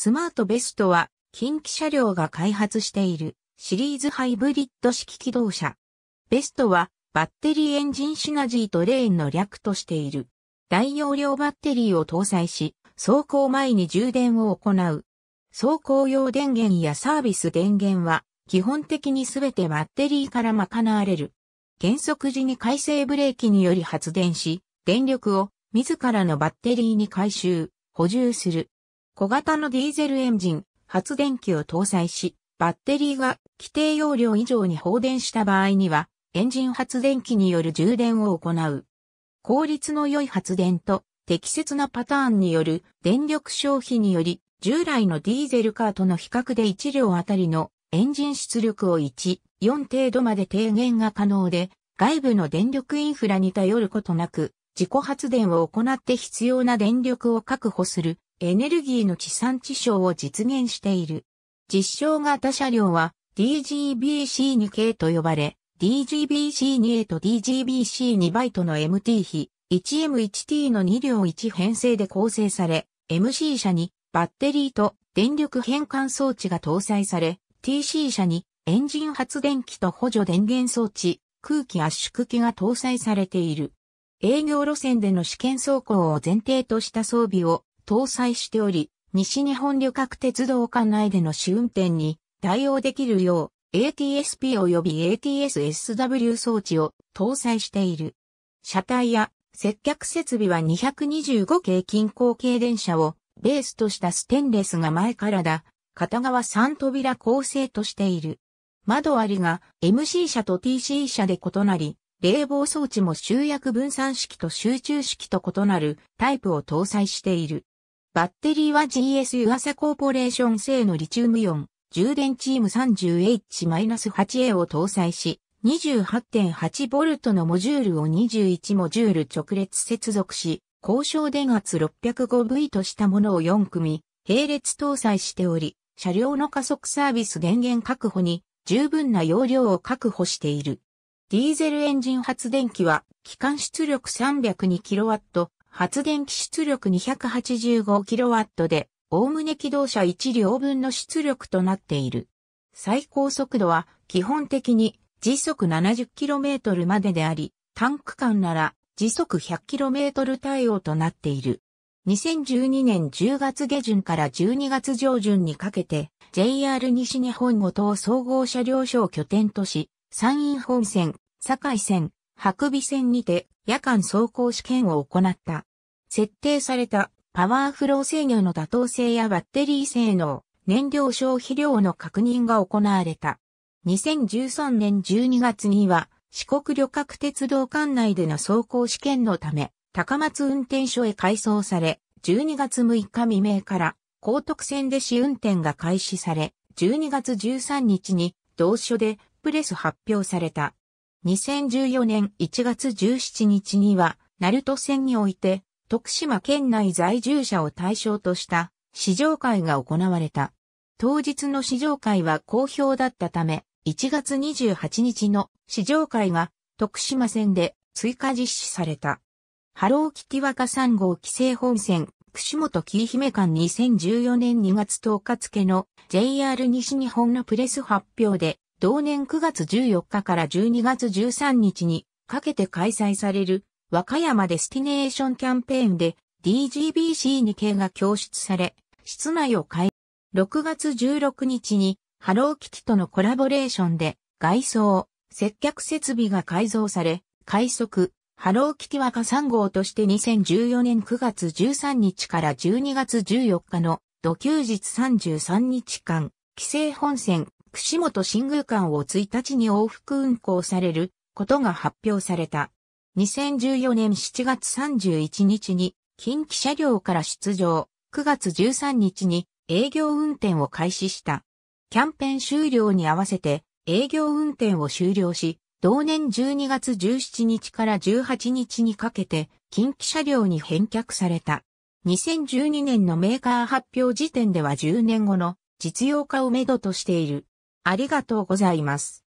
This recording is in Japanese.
スマートベストは、近畿車両が開発しているシリーズハイブリッド式機動車。ベストは、バッテリーエンジンシナジーとレーンの略としている。大容量バッテリーを搭載し、走行前に充電を行う。走行用電源やサービス電源は、基本的にすべてバッテリーから賄われる。減速時に回生ブレーキにより発電し、電力を自らのバッテリーに回収、補充する。小型のディーゼルエンジン、発電機を搭載し、バッテリーが規定容量以上に放電した場合には、エンジン発電機による充電を行う。効率の良い発電と適切なパターンによる電力消費により、従来のディーゼルカーとの比較で1両あたりのエンジン出力を1、4程度まで低減が可能で、外部の電力インフラに頼ることなく、自己発電を行って必要な電力を確保するエネルギーの地産地消を実現している。実証型車両は DGBC2 系と呼ばれ、DGBC2A と DGBC2 バイトの MT 比 1M1T の2両1編成で構成され、MC 車にバッテリーと電力変換装置が搭載され、TC 車にエンジン発電機と補助電源装置、空気圧縮機が搭載されている。営業路線での試験走行を前提とした装備を搭載しており、西日本旅客鉄道管内での試運転に対応できるよう ATSP 及び ATSSW 装置を搭載している。車体や接客設備は225系近郊系電車をベースとしたステンレスが前からだ、片側3扉構成としている。窓ありが MC 車と TC 車で異なり、冷房装置も集約分散式と集中式と異なるタイプを搭載している。バッテリーは GS 噂コーポレーション製のリチウムイオン、充電チーム 30H-8A を搭載し、28.8V のモジュールを21モジュール直列接続し、高渉電圧 605V としたものを4組、並列搭載しており、車両の加速サービス電源確保に十分な容量を確保している。ディーゼルエンジン発電機は、機関出力 302kW、発電機出力 285kW で、おおむね機動車1両分の出力となっている。最高速度は基本的に時速 70km までであり、タンク間なら時速 100km 対応となっている。2012年10月下旬から12月上旬にかけて JR 西日本五島総合車両所を拠点とし、山陰本線、堺線、白尾線にて夜間走行試験を行った。設定されたパワーフロー制御の妥当性やバッテリー性能、燃料消費量の確認が行われた。2013年12月には四国旅客鉄道管内での走行試験のため高松運転所へ改装され、12月6日未明から高徳線で試運転が開始され、12月13日に同所でプレス発表された。2014年1月17日には、鳴門線において徳島県内在住者を対象とした試乗会が行われた。当日の試乗会は好評だったため、1月28日の試乗会が徳島線で追加実施された。ハローキティワカ3号規制本線、串本紀姫間2014年2月10日付の JR 西日本のプレス発表で、同年9月14日から12月13日にかけて開催される和歌山デスティネーションキャンペーンで DGBC に系が供出され、室内を開え、6月16日にハローキティとのコラボレーションで外装、接客設備が改造され、快速、ハローキティ若3号として2014年9月13日から12月14日の土休日33日間、帰省本線、串本新宮間を1日に往復運行されることが発表された。2014年7月31日に近畿車両から出場、9月13日に営業運転を開始した。キャンペーン終了に合わせて営業運転を終了し、同年12月17日から18日にかけて近畿車両に返却された。2012年のメーカー発表時点では10年後の実用化をめどとしている。ありがとうございます。